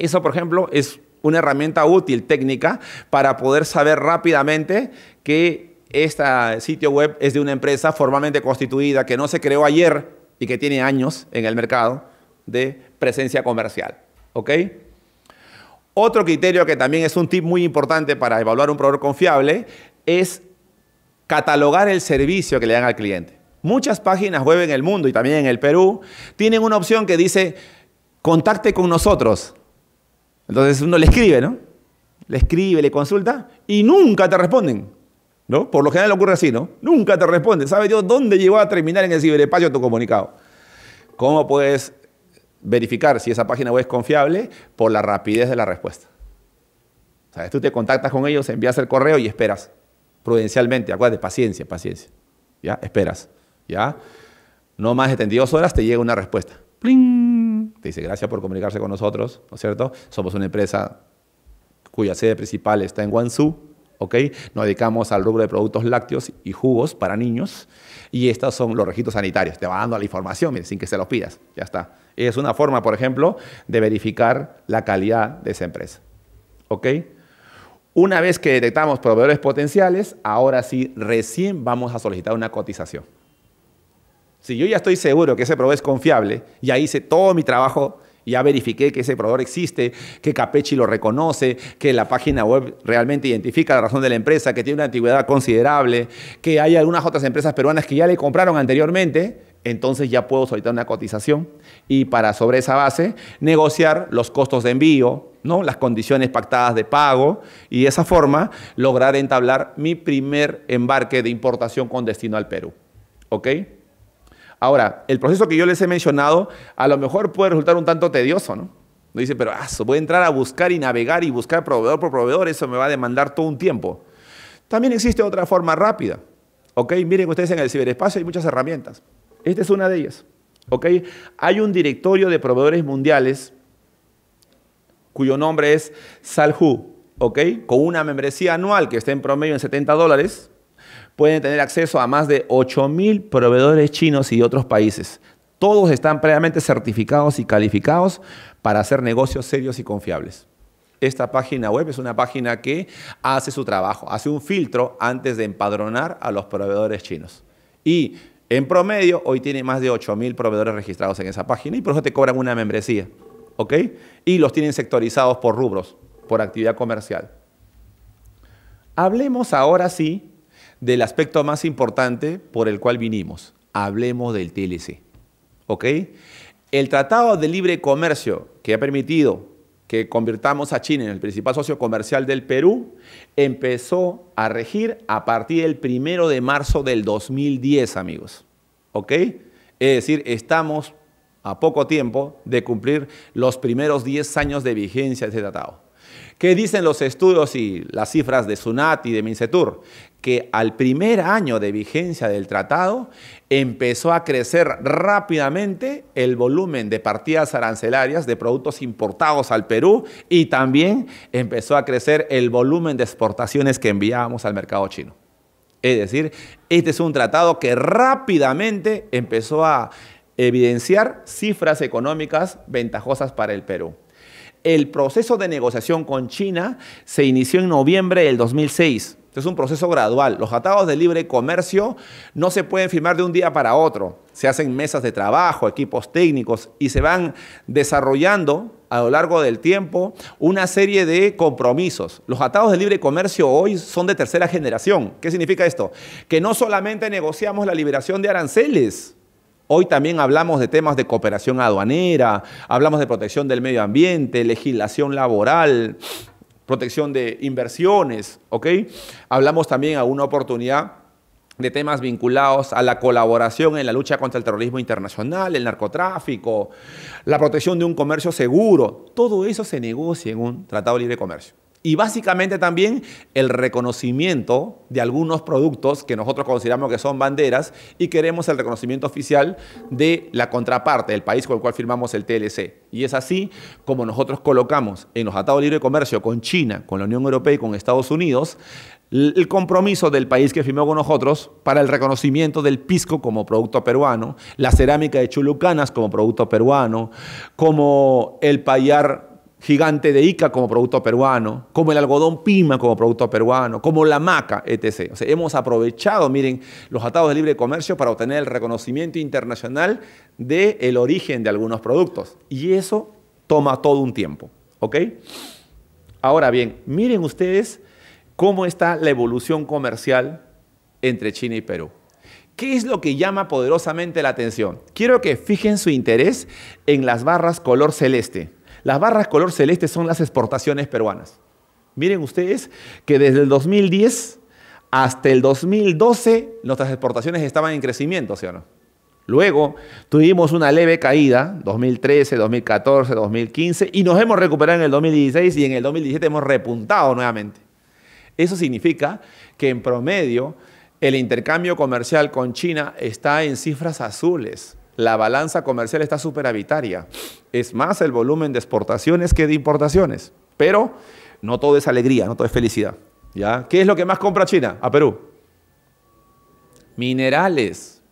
Eso, por ejemplo, es una herramienta útil, técnica, para poder saber rápidamente que este sitio web es de una empresa formalmente constituida, que no se creó ayer y que tiene años en el mercado de presencia comercial. ¿Ok? Otro criterio que también es un tip muy importante para evaluar un proveedor confiable es catalogar el servicio que le dan al cliente. Muchas páginas web en el mundo y también en el Perú tienen una opción que dice contacte con nosotros. Entonces uno le escribe, ¿no? Le escribe, le consulta y nunca te responden. ¿No? Por lo general ocurre así, ¿no? Nunca te responden. ¿Sabe yo dónde llegó a terminar en el ciberespacio tu comunicado? ¿Cómo puedes verificar si esa página web es confiable? Por la rapidez de la respuesta. ¿Sabes? Tú te contactas con ellos, envías el correo y esperas. Prudencialmente, acuérdate, paciencia, paciencia. ¿Ya? Esperas. ¿Ya? No más de 72 horas te llega una respuesta. ¡Pling! te dice gracias por comunicarse con nosotros, ¿no es cierto? Somos una empresa cuya sede principal está en Guangzhou, ¿ok? Nos dedicamos al rubro de productos lácteos y jugos para niños y estos son los registros sanitarios. Te va dando la información sin que se los pidas, ya está. Es una forma, por ejemplo, de verificar la calidad de esa empresa, ¿ok? Una vez que detectamos proveedores potenciales, ahora sí, recién vamos a solicitar una cotización. Si yo ya estoy seguro que ese proveedor es confiable, ya hice todo mi trabajo, ya verifiqué que ese proveedor existe, que Capechi lo reconoce, que la página web realmente identifica la razón de la empresa, que tiene una antigüedad considerable, que hay algunas otras empresas peruanas que ya le compraron anteriormente, entonces ya puedo solicitar una cotización y para sobre esa base negociar los costos de envío, ¿no? las condiciones pactadas de pago y de esa forma lograr entablar mi primer embarque de importación con destino al Perú. ¿Ok? Ahora, el proceso que yo les he mencionado a lo mejor puede resultar un tanto tedioso, ¿no? dice, pero ah, voy a entrar a buscar y navegar y buscar proveedor por proveedor, eso me va a demandar todo un tiempo. También existe otra forma rápida. ¿Ok? Miren ustedes en el ciberespacio hay muchas herramientas. Esta es una de ellas. ¿Ok? Hay un directorio de proveedores mundiales cuyo nombre es Salhu. ¿Ok? Con una membresía anual que está en promedio en 70 dólares pueden tener acceso a más de 8.000 proveedores chinos y de otros países. Todos están previamente certificados y calificados para hacer negocios serios y confiables. Esta página web es una página que hace su trabajo, hace un filtro antes de empadronar a los proveedores chinos. Y en promedio, hoy tiene más de 8.000 proveedores registrados en esa página y por eso te cobran una membresía. ¿Ok? Y los tienen sectorizados por rubros, por actividad comercial. Hablemos ahora sí del aspecto más importante por el cual vinimos. Hablemos del TLC. ¿Ok? El Tratado de Libre Comercio que ha permitido que convirtamos a China en el principal socio comercial del Perú, empezó a regir a partir del 1 de marzo del 2010, amigos. ¿Ok? Es decir, estamos a poco tiempo de cumplir los primeros 10 años de vigencia de este tratado. ¿Qué dicen los estudios y las cifras de SUNAT y de MINCETUR? que al primer año de vigencia del tratado empezó a crecer rápidamente el volumen de partidas arancelarias de productos importados al Perú y también empezó a crecer el volumen de exportaciones que enviábamos al mercado chino. Es decir, este es un tratado que rápidamente empezó a evidenciar cifras económicas ventajosas para el Perú. El proceso de negociación con China se inició en noviembre del 2006 es un proceso gradual. Los atados de libre comercio no se pueden firmar de un día para otro. Se hacen mesas de trabajo, equipos técnicos y se van desarrollando a lo largo del tiempo una serie de compromisos. Los atados de libre comercio hoy son de tercera generación. ¿Qué significa esto? Que no solamente negociamos la liberación de aranceles, Hoy también hablamos de temas de cooperación aduanera, hablamos de protección del medio ambiente, legislación laboral, protección de inversiones, ¿ok? Hablamos también a una oportunidad de temas vinculados a la colaboración en la lucha contra el terrorismo internacional, el narcotráfico, la protección de un comercio seguro. Todo eso se negocia en un tratado de libre comercio. Y básicamente también el reconocimiento de algunos productos que nosotros consideramos que son banderas y queremos el reconocimiento oficial de la contraparte, del país con el cual firmamos el TLC. Y es así como nosotros colocamos en los atados de libre comercio con China, con la Unión Europea y con Estados Unidos el compromiso del país que firmó con nosotros para el reconocimiento del pisco como producto peruano, la cerámica de Chulucanas como producto peruano, como el payar gigante de Ica como producto peruano, como el algodón Pima como producto peruano, como la maca, etc. O sea, hemos aprovechado, miren, los atados de libre comercio para obtener el reconocimiento internacional del origen de algunos productos. Y eso toma todo un tiempo. Ahora bien, miren ustedes cómo está la evolución comercial entre China y Perú. ¿Qué es lo que llama poderosamente la atención? Quiero que fijen su interés en las barras color celeste. Las barras color celeste son las exportaciones peruanas. Miren ustedes que desde el 2010 hasta el 2012 nuestras exportaciones estaban en crecimiento, ¿sí o no? Luego tuvimos una leve caída, 2013, 2014, 2015, y nos hemos recuperado en el 2016 y en el 2017 hemos repuntado nuevamente. Eso significa que en promedio el intercambio comercial con China está en cifras azules la balanza comercial está superavitaria. Es más el volumen de exportaciones que de importaciones. Pero no todo es alegría, no todo es felicidad. ¿ya? ¿Qué es lo que más compra China a Perú? Minerales.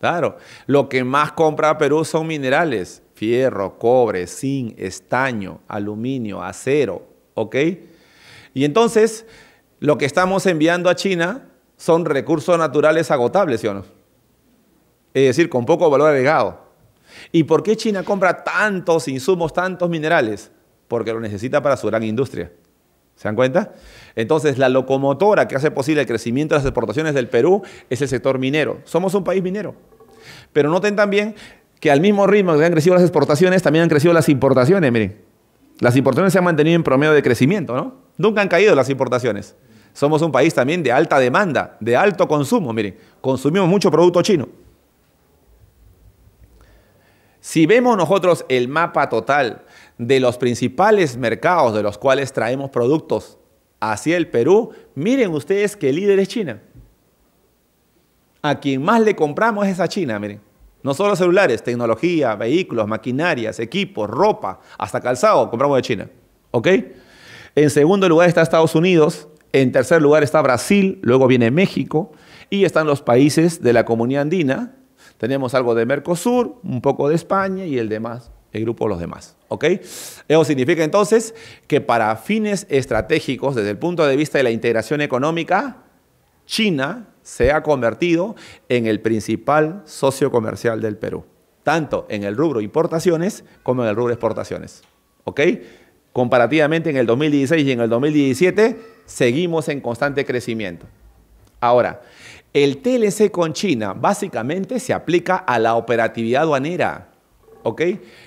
Claro, lo que más compra Perú son minerales. Fierro, cobre, zinc, estaño, aluminio, acero. ¿Ok? Y entonces, lo que estamos enviando a China son recursos naturales agotables, ¿sí o no? es decir, con poco valor agregado. ¿Y por qué China compra tantos insumos, tantos minerales? Porque lo necesita para su gran industria. ¿Se dan cuenta? Entonces, la locomotora que hace posible el crecimiento de las exportaciones del Perú es el sector minero. Somos un país minero. Pero noten también que al mismo ritmo que han crecido las exportaciones, también han crecido las importaciones. Miren, las importaciones se han mantenido en promedio de crecimiento, ¿no? Nunca han caído las importaciones. Somos un país también de alta demanda, de alto consumo. Miren, consumimos mucho producto chino. Si vemos nosotros el mapa total de los principales mercados de los cuales traemos productos hacia el Perú, miren ustedes que el líder es China. A quien más le compramos es a China, miren. No solo celulares, tecnología, vehículos, maquinarias, equipos, ropa, hasta calzado, compramos de China. ¿Ok? En segundo lugar está Estados Unidos, en tercer lugar está Brasil, luego viene México y están los países de la comunidad andina, tenemos algo de Mercosur, un poco de España y el demás, el grupo de los demás. ¿Ok? Eso significa entonces que para fines estratégicos, desde el punto de vista de la integración económica, China se ha convertido en el principal socio comercial del Perú, tanto en el rubro importaciones como en el rubro exportaciones. ¿Ok? Comparativamente en el 2016 y en el 2017 seguimos en constante crecimiento. Ahora, el TLC con China básicamente se aplica a la operatividad aduanera. ¿ok?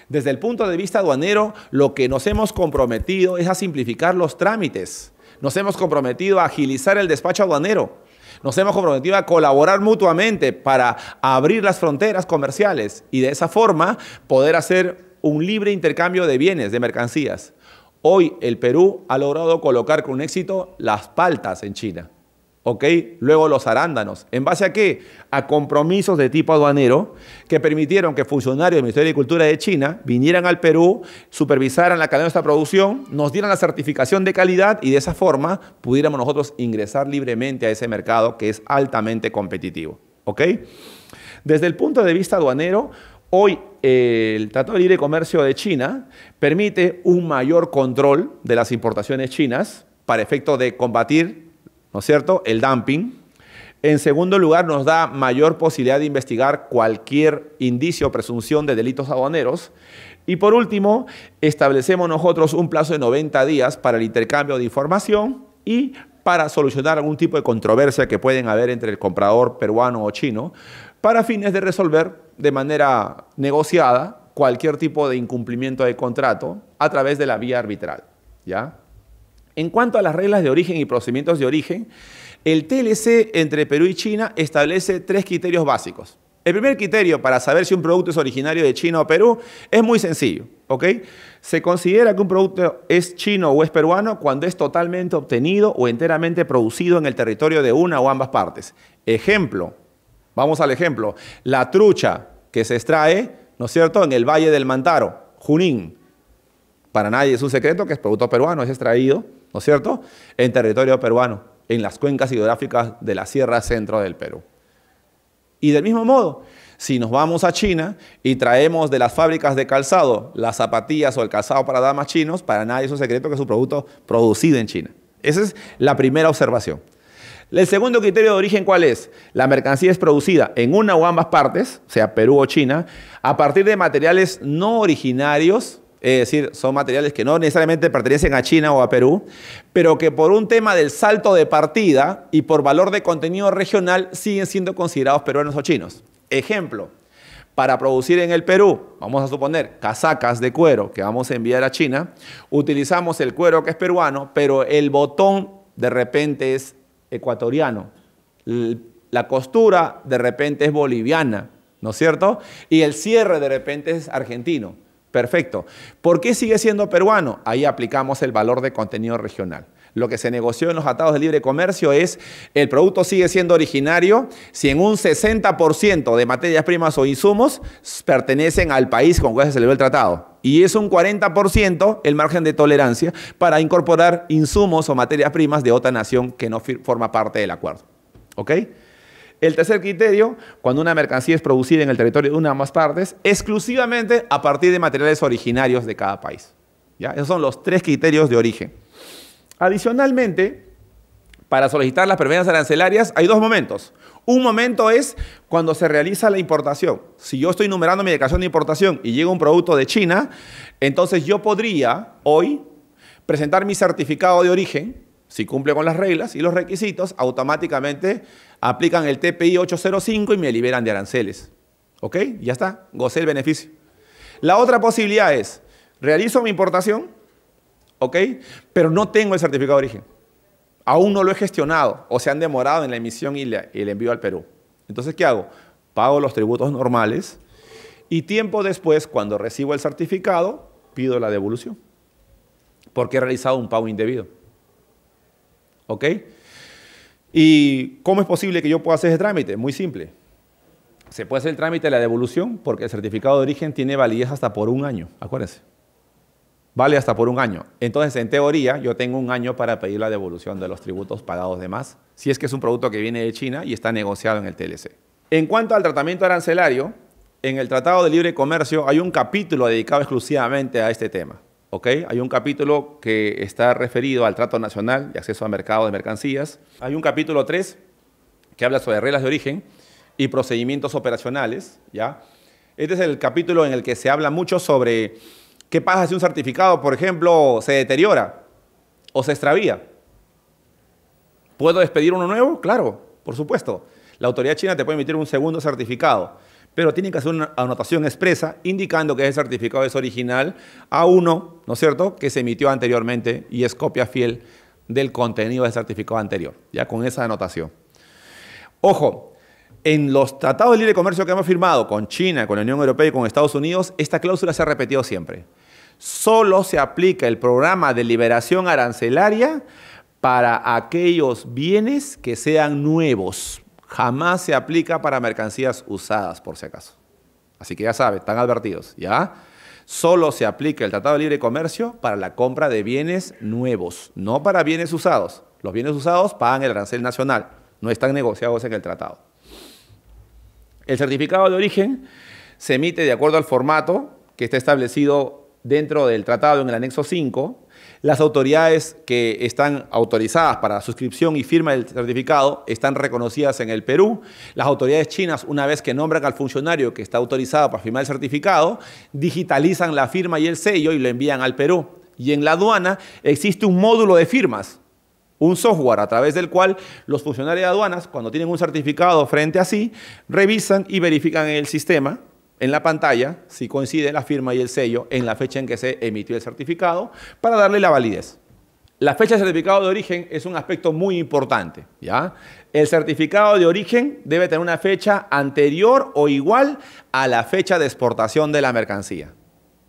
Desde el punto de vista aduanero, lo que nos hemos comprometido es a simplificar los trámites. Nos hemos comprometido a agilizar el despacho aduanero. Nos hemos comprometido a colaborar mutuamente para abrir las fronteras comerciales y de esa forma poder hacer un libre intercambio de bienes, de mercancías. Hoy el Perú ha logrado colocar con éxito las paltas en China. ¿ok? Luego los arándanos. ¿En base a qué? A compromisos de tipo aduanero que permitieron que funcionarios del Ministerio de Cultura de China vinieran al Perú, supervisaran la cadena de nuestra producción, nos dieran la certificación de calidad y de esa forma pudiéramos nosotros ingresar libremente a ese mercado que es altamente competitivo, ¿ok? Desde el punto de vista aduanero, Hoy eh, el Tratado de Libre Comercio de China permite un mayor control de las importaciones chinas para efecto de combatir ¿no es cierto? El dumping. En segundo lugar, nos da mayor posibilidad de investigar cualquier indicio o presunción de delitos aduaneros. Y por último, establecemos nosotros un plazo de 90 días para el intercambio de información y para solucionar algún tipo de controversia que pueden haber entre el comprador peruano o chino, para fines de resolver de manera negociada cualquier tipo de incumplimiento de contrato a través de la vía arbitral. ¿Ya? En cuanto a las reglas de origen y procedimientos de origen, el TLC entre Perú y China establece tres criterios básicos. El primer criterio para saber si un producto es originario de China o Perú es muy sencillo, Se considera que un producto es chino o es peruano cuando es totalmente obtenido o enteramente producido en el territorio de una o ambas partes. Ejemplo, vamos al ejemplo, la trucha que se extrae, ¿no es cierto?, en el Valle del Mantaro, Junín. Para nadie es un secreto que es producto peruano, es extraído ¿no es cierto?, en territorio peruano, en las cuencas hidrográficas de la Sierra Centro del Perú. Y del mismo modo, si nos vamos a China y traemos de las fábricas de calzado las zapatillas o el calzado para damas chinos, para nadie es un secreto que es un producto producido en China. Esa es la primera observación. El segundo criterio de origen, ¿cuál es? La mercancía es producida en una o ambas partes, sea Perú o China, a partir de materiales no originarios es decir, son materiales que no necesariamente pertenecen a China o a Perú, pero que por un tema del salto de partida y por valor de contenido regional siguen siendo considerados peruanos o chinos. Ejemplo, para producir en el Perú, vamos a suponer, casacas de cuero que vamos a enviar a China, utilizamos el cuero que es peruano, pero el botón de repente es ecuatoriano, la costura de repente es boliviana, ¿no es cierto? Y el cierre de repente es argentino. Perfecto. ¿Por qué sigue siendo peruano? Ahí aplicamos el valor de contenido regional. Lo que se negoció en los atados de libre comercio es el producto sigue siendo originario si en un 60% de materias primas o insumos pertenecen al país con cual se celebró el tratado. Y es un 40% el margen de tolerancia para incorporar insumos o materias primas de otra nación que no forma parte del acuerdo. ¿Ok? El tercer criterio, cuando una mercancía es producida en el territorio de una o más partes, exclusivamente a partir de materiales originarios de cada país. ¿Ya? Esos son los tres criterios de origen. Adicionalmente, para solicitar las preferencias arancelarias hay dos momentos. Un momento es cuando se realiza la importación. Si yo estoy numerando mi declaración de importación y llega un producto de China, entonces yo podría hoy presentar mi certificado de origen, si cumple con las reglas y los requisitos, automáticamente aplican el TPI 805 y me liberan de aranceles. ¿Ok? Ya está, gocé el beneficio. La otra posibilidad es, realizo mi importación, ¿ok? Pero no tengo el certificado de origen. Aún no lo he gestionado o se han demorado en la emisión y, y el envío al Perú. Entonces, ¿qué hago? Pago los tributos normales y tiempo después, cuando recibo el certificado, pido la devolución. Porque he realizado un pago indebido. ¿Ok? ¿Y cómo es posible que yo pueda hacer ese trámite? Muy simple. Se puede hacer el trámite de la devolución porque el certificado de origen tiene validez hasta por un año, acuérdense. Vale hasta por un año. Entonces, en teoría, yo tengo un año para pedir la devolución de los tributos pagados de más, si es que es un producto que viene de China y está negociado en el TLC. En cuanto al tratamiento arancelario, en el Tratado de Libre Comercio hay un capítulo dedicado exclusivamente a este tema. Hay un capítulo que está referido al trato nacional y acceso a mercado de mercancías. Hay un capítulo 3 que habla sobre reglas de origen y procedimientos operacionales, ¿ya? Este es el capítulo en el que se habla mucho sobre qué pasa si un certificado, por ejemplo, se deteriora o se extravía. ¿Puedo despedir uno nuevo? Claro, por supuesto. La autoridad china te puede emitir un segundo certificado pero tienen que hacer una anotación expresa indicando que ese certificado es original a uno, ¿no es cierto?, que se emitió anteriormente y es copia fiel del contenido del certificado anterior, ya con esa anotación. Ojo, en los tratados de libre comercio que hemos firmado con China, con la Unión Europea y con Estados Unidos, esta cláusula se ha repetido siempre. Solo se aplica el programa de liberación arancelaria para aquellos bienes que sean nuevos jamás se aplica para mercancías usadas, por si acaso. Así que ya saben, están advertidos, ¿ya? Solo se aplica el Tratado de Libre Comercio para la compra de bienes nuevos, no para bienes usados. Los bienes usados pagan el arancel nacional, no están negociados en el tratado. El certificado de origen se emite de acuerdo al formato que está establecido dentro del tratado en el anexo 5, las autoridades que están autorizadas para suscripción y firma del certificado están reconocidas en el Perú. Las autoridades chinas, una vez que nombran al funcionario que está autorizado para firmar el certificado, digitalizan la firma y el sello y lo envían al Perú. Y en la aduana existe un módulo de firmas un software a través del cual los funcionarios de aduanas, cuando tienen un certificado frente a sí, revisan y verifican el sistema en la pantalla si coincide la firma y el sello en la fecha en que se emitió el certificado para darle la validez. La fecha de certificado de origen es un aspecto muy importante. ¿ya? El certificado de origen debe tener una fecha anterior o igual a la fecha de exportación de la mercancía.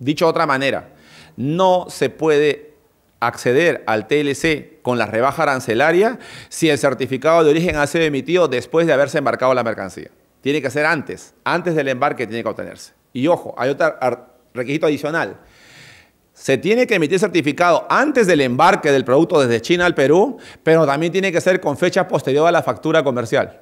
Dicho de otra manera, no se puede acceder al TLC con la rebaja arancelaria si el certificado de origen ha sido emitido después de haberse embarcado la mercancía tiene que ser antes, antes del embarque tiene que obtenerse. Y ojo, hay otro requisito adicional. Se tiene que emitir certificado antes del embarque del producto desde China al Perú, pero también tiene que ser con fecha posterior a la factura comercial.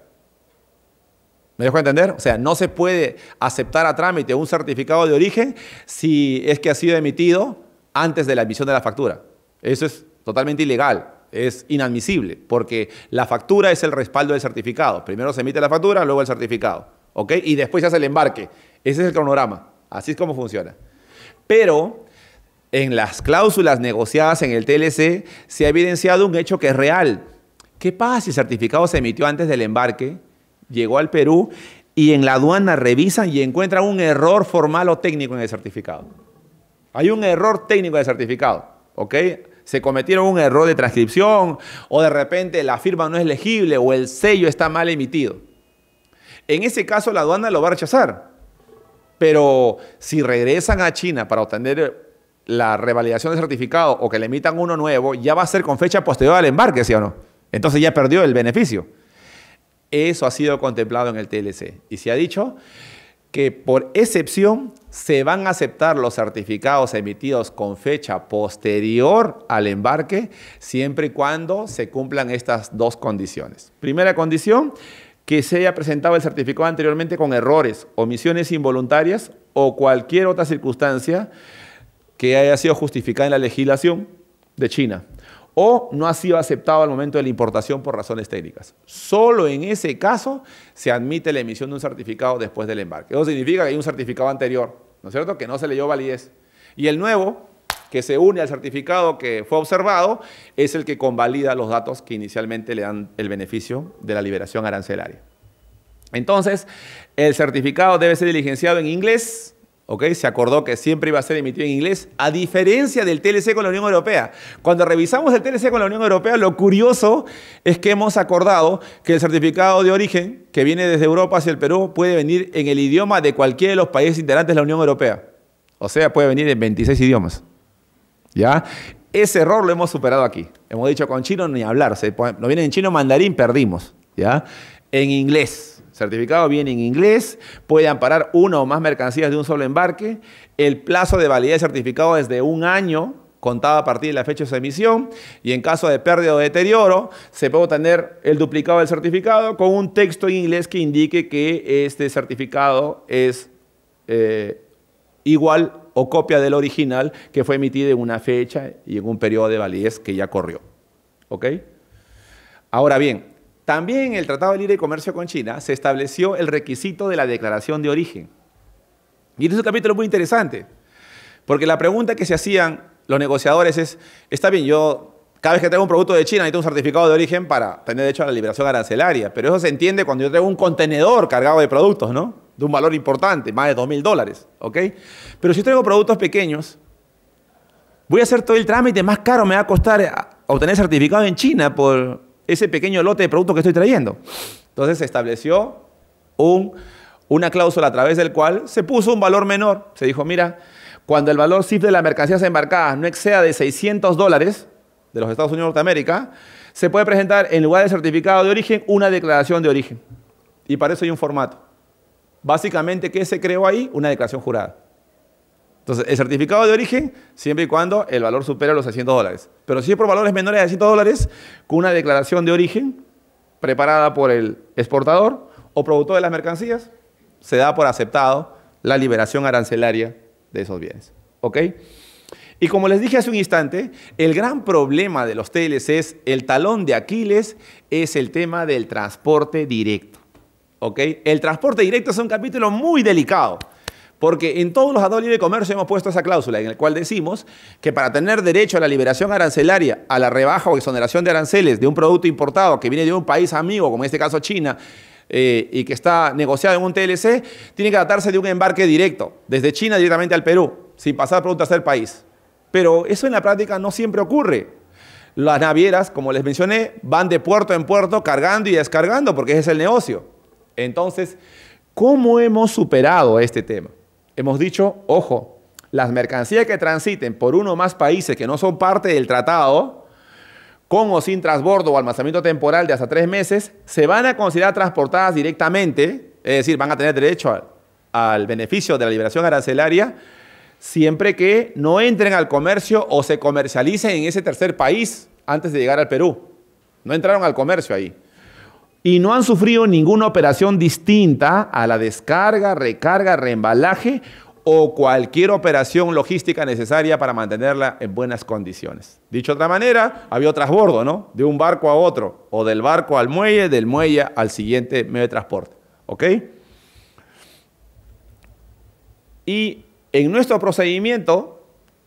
¿Me dejo entender? O sea, no se puede aceptar a trámite un certificado de origen si es que ha sido emitido antes de la emisión de la factura. Eso es totalmente ilegal es inadmisible, porque la factura es el respaldo del certificado. Primero se emite la factura, luego el certificado, ¿ok? Y después se hace el embarque. Ese es el cronograma. Así es como funciona. Pero en las cláusulas negociadas en el TLC se ha evidenciado un hecho que es real. ¿Qué pasa si el certificado se emitió antes del embarque, llegó al Perú y en la aduana revisan y encuentran un error formal o técnico en el certificado? Hay un error técnico en el certificado, ¿ok? se cometieron un error de transcripción o de repente la firma no es legible o el sello está mal emitido. En ese caso la aduana lo va a rechazar. Pero si regresan a China para obtener la revalidación del certificado o que le emitan uno nuevo, ya va a ser con fecha posterior al embarque, ¿sí o no? Entonces ya perdió el beneficio. Eso ha sido contemplado en el TLC. Y se ha dicho que por excepción se van a aceptar los certificados emitidos con fecha posterior al embarque, siempre y cuando se cumplan estas dos condiciones. Primera condición, que se haya presentado el certificado anteriormente con errores, omisiones involuntarias o cualquier otra circunstancia que haya sido justificada en la legislación de China o no ha sido aceptado al momento de la importación por razones técnicas. Solo en ese caso se admite la emisión de un certificado después del embarque. Eso significa que hay un certificado anterior, ¿no es cierto?, que no se le dio validez. Y el nuevo, que se une al certificado que fue observado, es el que convalida los datos que inicialmente le dan el beneficio de la liberación arancelaria. Entonces, el certificado debe ser diligenciado en inglés, se acordó que siempre iba a ser emitido en inglés, a diferencia del TLC con la Unión Europea. Cuando revisamos el TLC con la Unión Europea, lo curioso es que hemos acordado que el certificado de origen que viene desde Europa hacia el Perú puede venir en el idioma de cualquiera de los países integrantes de la Unión Europea. O sea, puede venir en 26 idiomas. ¿Ya? Ese error lo hemos superado aquí. Hemos dicho con chino ni hablar. No viene en chino mandarín, perdimos. ¿Ya? En inglés. Certificado viene en inglés, puede amparar una o más mercancías de un solo embarque. El plazo de validez del certificado es de un año, contado a partir de la fecha de su emisión. Y en caso de pérdida o deterioro, se puede obtener el duplicado del certificado con un texto en inglés que indique que este certificado es eh, igual o copia del original que fue emitido en una fecha y en un periodo de validez que ya corrió. ¿Ok? Ahora bien, también en el Tratado de Libre Comercio con China se estableció el requisito de la declaración de origen. Y en este es un capítulo muy interesante, porque la pregunta que se hacían los negociadores es, está bien, yo cada vez que traigo un producto de China necesito un certificado de origen para tener derecho a la liberación arancelaria, pero eso se entiende cuando yo traigo un contenedor cargado de productos, ¿no? De un valor importante, más de 2.000 mil dólares, ¿ok? Pero si traigo productos pequeños, voy a hacer todo el trámite, más caro me va a costar eh, obtener certificado en China por ese pequeño lote de productos que estoy trayendo. Entonces se estableció una cláusula a través del cual se puso un valor menor. Se dijo, mira, cuando el valor CIF de las mercancías embarcadas no exceda de 600 dólares de los Estados Unidos de Norteamérica, se puede presentar en lugar del certificado de origen una declaración de origen. Y para eso hay un formato. Básicamente, ¿qué se creó ahí? Una declaración jurada. Entonces, el certificado de origen, siempre y cuando el valor supera los 600 dólares. Pero si es por valores menores a 600 dólares, con una declaración de origen preparada por el exportador o productor de las mercancías, se da por aceptado la liberación arancelaria de esos bienes. ¿Ok? Y como les dije hace un instante, el gran problema de los es el talón de Aquiles, es el tema del transporte directo. ¿Ok? El transporte directo es un capítulo muy delicado porque en todos los acuerdos libre de comercio hemos puesto esa cláusula en la cual decimos que para tener derecho a la liberación arancelaria, a la rebaja o exoneración de aranceles de un producto importado que viene de un país amigo, como en este caso China, eh, y que está negociado en un TLC, tiene que tratarse de un embarque directo, desde China directamente al Perú, sin pasar por un tercer país. Pero eso en la práctica no siempre ocurre. Las navieras, como les mencioné, van de puerto en puerto cargando y descargando porque ese es el negocio. Entonces, ¿cómo hemos superado este tema? hemos dicho, ojo, las mercancías que transiten por uno o más países que no son parte del tratado, con o sin transbordo o almacenamiento temporal de hasta tres meses, se van a considerar transportadas directamente, es decir, van a tener derecho al, al beneficio de la liberación arancelaria, siempre que no entren al comercio o se comercialicen en ese tercer país antes de llegar al Perú. No entraron al comercio ahí y no han sufrido ninguna operación distinta a la descarga, recarga, reembalaje o cualquier operación logística necesaria para mantenerla en buenas condiciones. Dicho de otra manera, había trasbordo, ¿no? De un barco a otro, o del barco al muelle, del muelle al siguiente medio de transporte. ¿Ok? Y en nuestro procedimiento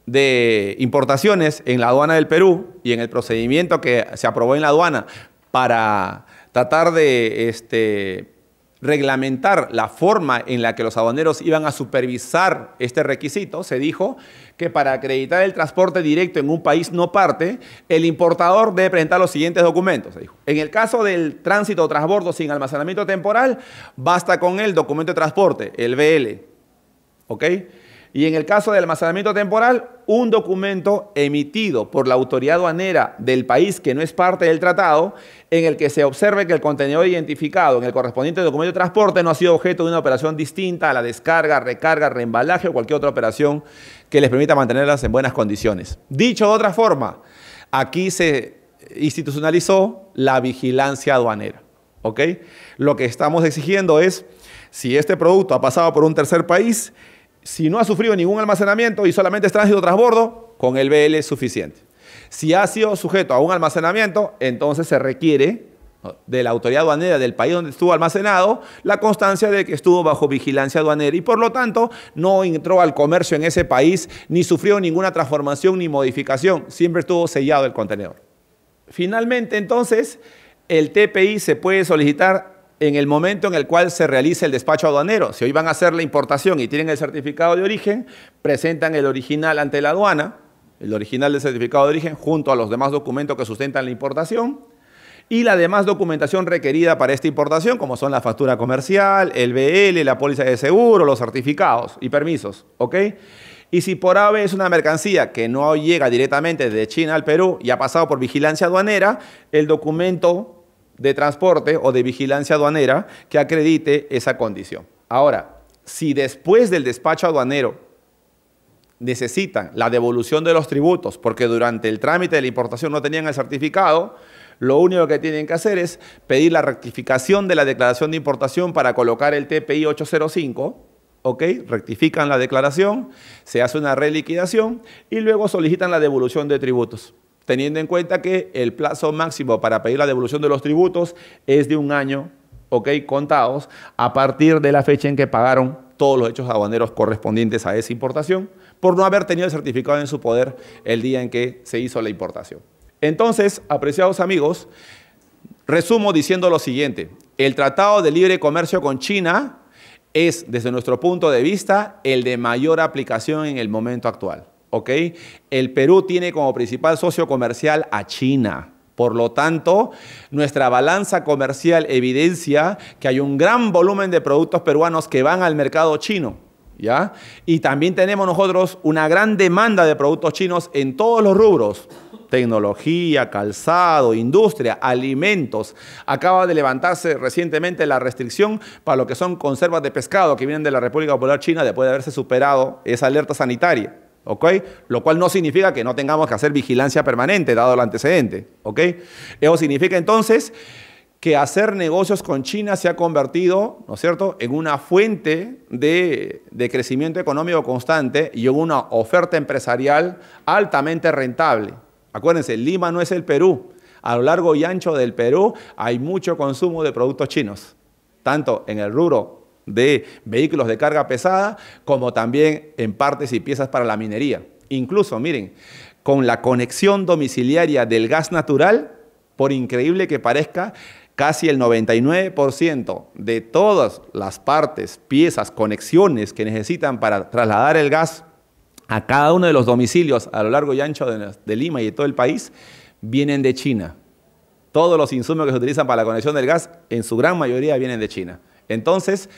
de importaciones en la aduana del Perú y en el procedimiento que se aprobó en la aduana para tratar de este, reglamentar la forma en la que los aduaneros iban a supervisar este requisito, se dijo que para acreditar el transporte directo en un país no parte, el importador debe presentar los siguientes documentos. dijo. En el caso del tránsito o transbordo sin almacenamiento temporal, basta con el documento de transporte, el BL. ¿ok?, y en el caso del almacenamiento temporal, un documento emitido por la autoridad aduanera del país que no es parte del tratado, en el que se observe que el contenedor identificado en el correspondiente documento de transporte no ha sido objeto de una operación distinta a la descarga, recarga, reembalaje o cualquier otra operación que les permita mantenerlas en buenas condiciones. Dicho de otra forma, aquí se institucionalizó la vigilancia aduanera. Lo que estamos exigiendo es, si este producto ha pasado por un tercer país, si no ha sufrido ningún almacenamiento y solamente es tránsito trasbordo con el BL es suficiente. Si ha sido sujeto a un almacenamiento, entonces se requiere de la autoridad aduanera del país donde estuvo almacenado la constancia de que estuvo bajo vigilancia aduanera y por lo tanto no entró al comercio en ese país ni sufrió ninguna transformación ni modificación, siempre estuvo sellado el contenedor. Finalmente, entonces, el TPI se puede solicitar en el momento en el cual se realiza el despacho aduanero. Si hoy van a hacer la importación y tienen el certificado de origen, presentan el original ante la aduana, el original del certificado de origen junto a los demás documentos que sustentan la importación y la demás documentación requerida para esta importación, como son la factura comercial, el BL, la póliza de seguro, los certificados y permisos, ¿ok? Y si por AVE es una mercancía que no llega directamente de China al Perú y ha pasado por vigilancia aduanera, el documento de transporte o de vigilancia aduanera que acredite esa condición. Ahora, si después del despacho aduanero necesitan la devolución de los tributos porque durante el trámite de la importación no tenían el certificado, lo único que tienen que hacer es pedir la rectificación de la declaración de importación para colocar el TPI 805, ¿ok? Rectifican la declaración, se hace una reliquidación y luego solicitan la devolución de tributos teniendo en cuenta que el plazo máximo para pedir la devolución de los tributos es de un año, ok, contados, a partir de la fecha en que pagaron todos los hechos aduaneros correspondientes a esa importación, por no haber tenido el certificado en su poder el día en que se hizo la importación. Entonces, apreciados amigos, resumo diciendo lo siguiente, el Tratado de Libre Comercio con China es, desde nuestro punto de vista, el de mayor aplicación en el momento actual. El Perú tiene como principal socio comercial a China. Por lo tanto, nuestra balanza comercial evidencia que hay un gran volumen de productos peruanos que van al mercado chino. ¿Ya? Y también tenemos nosotros una gran demanda de productos chinos en todos los rubros, tecnología, calzado, industria, alimentos. Acaba de levantarse recientemente la restricción para lo que son conservas de pescado que vienen de la República Popular China después de haberse superado esa alerta sanitaria. ¿ok? Lo cual no significa que no tengamos que hacer vigilancia permanente, dado el antecedente, ¿ok? Eso significa entonces que hacer negocios con China se ha convertido, ¿no es cierto?, en una fuente de, de crecimiento económico constante y en una oferta empresarial altamente rentable. Acuérdense, Lima no es el Perú. A lo largo y ancho del Perú hay mucho consumo de productos chinos, tanto en el rubro de vehículos de carga pesada, como también en partes y piezas para la minería. Incluso, miren, con la conexión domiciliaria del gas natural, por increíble que parezca, casi el 99% de todas las partes, piezas, conexiones que necesitan para trasladar el gas a cada uno de los domicilios a lo largo y ancho de, Lima y de todo el país, vienen de China. Todos los insumos que se utilizan para la conexión del gas, en su gran mayoría, vienen de China. Entonces,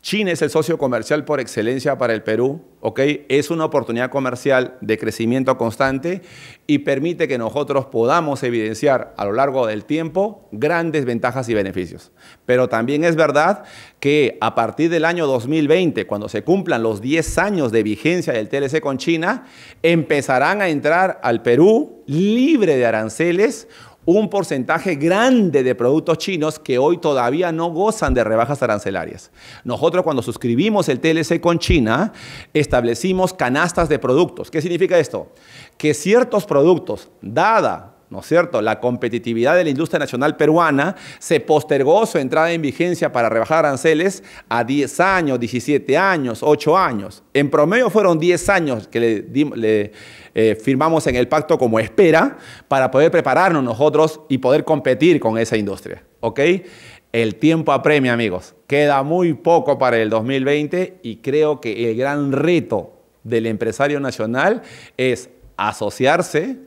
China es el socio comercial por excelencia para el Perú, ¿ok? Es una oportunidad comercial de crecimiento constante y permite que nosotros podamos evidenciar a lo largo del tiempo grandes ventajas y beneficios. Pero también es verdad que a partir del año 2020, cuando se cumplan los 10 años de vigencia del TLC con China, empezarán a entrar al Perú libre de aranceles un porcentaje grande de productos chinos que hoy todavía no gozan de rebajas arancelarias. Nosotros cuando suscribimos el TLC con China, establecimos canastas de productos. ¿Qué significa esto? Que ciertos productos, dada ¿no es cierto? La competitividad de la industria nacional peruana se postergó su entrada en vigencia para rebajar aranceles a 10 años, 17 años, 8 años. En promedio fueron 10 años que le, eh, firmamos en el pacto como espera para poder prepararnos nosotros y poder competir con esa industria, ¿ok? El tiempo apremia, amigos. Queda muy poco para el 2020 y creo que el gran reto del empresario nacional es asociarse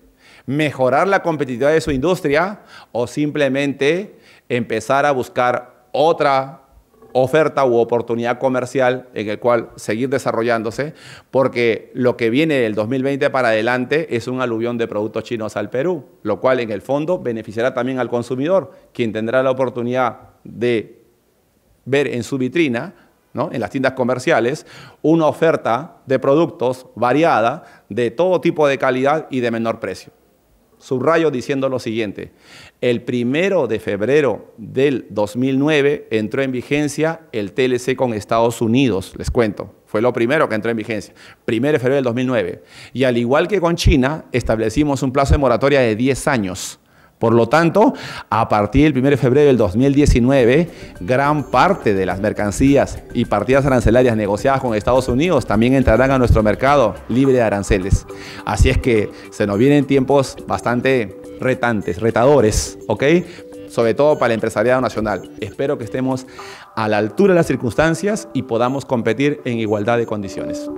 mejorar la competitividad de su industria o simplemente empezar a buscar otra oferta u oportunidad comercial en el cual seguir desarrollándose, porque lo que viene del 2020 para adelante es un aluvión de productos chinos al Perú, lo cual en el fondo beneficiará también al consumidor, quien tendrá la oportunidad de ver en su vitrina, ¿no? en las tiendas comerciales, una oferta de productos variada, de todo tipo de calidad y de menor precio subrayo diciendo lo siguiente. El primero de febrero del 2009 entró en vigencia el TLC con Estados Unidos, les cuento. Fue lo primero que entró en vigencia, primero de febrero del 2009. Y al igual que con China, establecimos un plazo de moratoria de 10 años por lo tanto, a partir del 1 de febrero del 2019, gran parte de las mercancías y partidas arancelarias negociadas con Estados Unidos también entrarán a nuestro mercado libre de aranceles. Así es que se nos vienen tiempos bastante retantes, retadores, ¿ok? sobre todo para el empresariado nacional. Espero que estemos a la altura de las circunstancias y podamos competir en igualdad de condiciones.